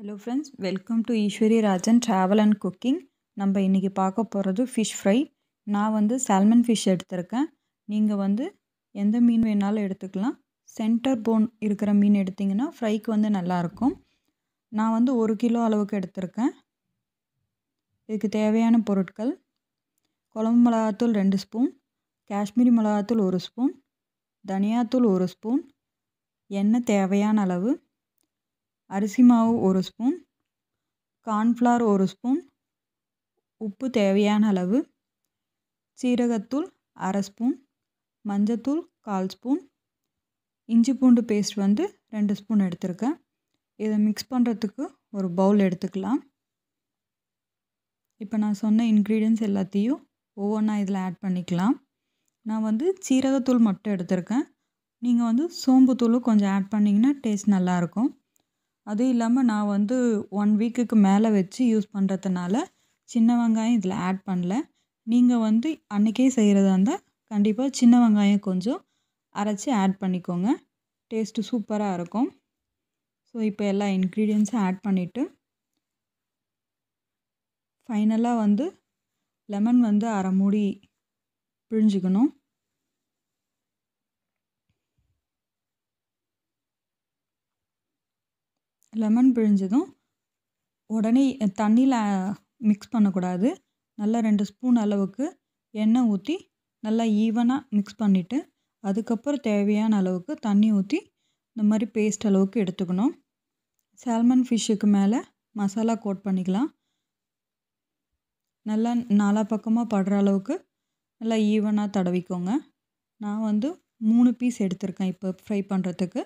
hello friends welcome to Eswari Rajan travel and cooking நம்ம இன்றைக்கி பார்க்க போகிறது ஃபிஷ் ஃப்ரை நான் வந்து சால்மன் ஃபிஷ் எடுத்திருக்கேன் நீங்கள் வந்து எந்த மீன் வேணாலும் எடுத்துக்கலாம் சென்டர் போன் இருக்கிற மீன் எடுத்திங்கன்னா ஃப்ரைக்கு வந்து நல்லாயிருக்கும் நான் வந்து ஒரு கிலோ அளவுக்கு எடுத்திருக்கேன் இதுக்கு தேவையான பொருட்கள் குழம்பு மிளகாத்தூள் ரெண்டு ஸ்பூன் காஷ்மீரி மிளகாத்தூள் ஒரு ஸ்பூன் தனியாத்தூள் ஒரு ஸ்பூன் எண்ணெய் தேவையான அளவு அரிசி மாவு ஒரு ஸ்பூன் கார்ன்ஃப்ளவர் ஒரு ஸ்பூன் உப்பு தேவையான அளவு சீரகத்தூள் அரை ஸ்பூன் மஞ்சத்தூள் கால் ஸ்பூன் இஞ்சி பூண்டு பேஸ்ட் வந்து ரெண்டு ஸ்பூன் எடுத்திருக்கேன் இதை மிக்ஸ் பண்ணுறதுக்கு ஒரு பவுல் எடுத்துக்கலாம் இப்போ நான் சொன்ன இன்க்ரீடியன்ஸ் எல்லாத்தையும் ஒவ்வொன்றா இதில் ஆட் பண்ணிக்கலாம் நான் வந்து சீரகத்தூள் மட்டும் எடுத்திருக்கேன் நீங்கள் வந்து சோம்புத்தூளும் கொஞ்சம் ஆட் பண்ணிங்கன்னா டேஸ்ட் நல்லாயிருக்கும் அதுவும் இல்லாமல் நான் வந்து ஒன் வீக்குக்கு மேலே வச்சு யூஸ் பண்ணுறதுனால சின்ன வெங்காயம் இதில் ஆட் பண்ணல நீங்கள் வந்து அன்றைக்கே செய்கிறதா இருந்தால் கண்டிப்பாக சின்ன வெங்காயம் கொஞ்சம் அரைச்சி ஆட் பண்ணிக்கோங்க டேஸ்ட்டு சூப்பராக இருக்கும் ஸோ இப்போ எல்லா இன்க்ரீடியன்ஸும் ஆட் பண்ணிவிட்டு ஃபைனலாக வந்து லெமன் வந்து அரை மூடி பிழிஞ்சிக்கணும் லெமன் பிழிஞ்சதும் உடனே தண்ணியில் மிக்ஸ் பண்ணக்கூடாது நல்லா ரெண்டு ஸ்பூன் அளவுக்கு எண்ணெய் ஊற்றி நல்லா ஈவனாக மிக்ஸ் பண்ணிவிட்டு அதுக்கப்புறம் தேவையான அளவுக்கு தண்ணி ஊற்றி இந்த மாதிரி பேஸ்ட் அளவுக்கு எடுத்துக்கணும் சால்மன் ஃபிஷ்ஷுக்கு மேலே மசாலா கோட் பண்ணிக்கலாம் நல்லா நாலா பக்கமாக படுற அளவுக்கு நல்லா ஈவனாக தடவிக்கோங்க நான் வந்து மூணு பீஸ் எடுத்திருக்கேன் இப்போ ஃப்ரை பண்ணுறதுக்கு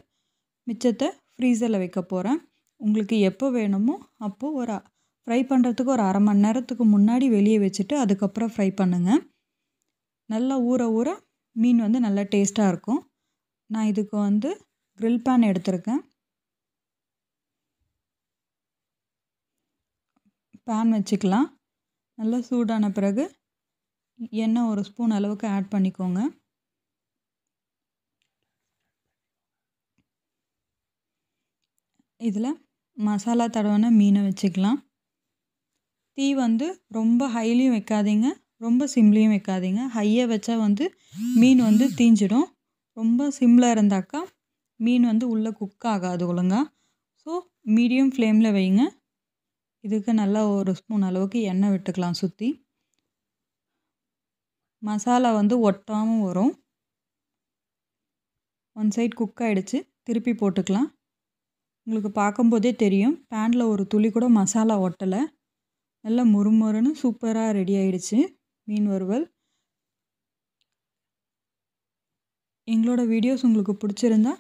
மிச்சத்தை ஃப்ரீசரில் வைக்க போகிறேன் உங்களுக்கு எப்போ வேணுமோ அப்போது ஒரு ஃப்ரை பண்ணுறதுக்கு ஒரு அரை மணி நேரத்துக்கு முன்னாடி வெளியே வச்சுட்டு அதுக்கப்புறம் ஃப்ரை பண்ணுங்கள் நல்லா ஊற ஊற மீன் வந்து நல்லா டேஸ்ட்டாக இருக்கும் நான் இதுக்கு வந்து க்ரில் பேன் எடுத்திருக்கேன் பேன் வச்சுக்கலாம் நல்லா சூடான பிறகு எண்ணெய் ஒரு ஸ்பூன் அளவுக்கு ஆட் பண்ணிக்கோங்க இதில் மசாலா தடவின மீனை வச்சுக்கலாம் தீ வந்து ரொம்ப ஹைலையும் வைக்காதீங்க ரொம்ப சிம்லையும் வைக்காதீங்க ஹையை வச்சா வந்து மீன் வந்து தீஞ்சிடும் ரொம்ப சிம்மில் இருந்தாக்கா மீன் வந்து உள்ளே குக் ஆகாது ஒழுங்காக ஸோ மீடியம் ஃப்ளேமில் வைங்க இதுக்கு நல்லா ஒரு ஸ்பூன் அளவுக்கு எண்ணெய் விட்டுக்கலாம் சுற்றி மசாலா வந்து ஒட்டாமல் வரும் ஒன் சைட் குக் ஆகிடுச்சு திருப்பி போட்டுக்கலாம் உங்களுக்கு பார்க்கும்போதே தெரியும் பேனில் ஒரு துளி கூட மசாலா ஒட்டலை நல்லா முறுமுறுன்னு சூப்பராக ரெடி ஆயிடுச்சு மீன் வறுவல் எங்களோட வீடியோஸ் உங்களுக்கு பிடிச்சிருந்தா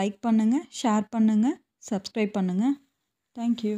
லைக் பண்ணுங்கள் ஷேர் பண்ணுங்கள் சப்ஸ்கிரைப் பண்ணுங்கள் தேங்க்யூ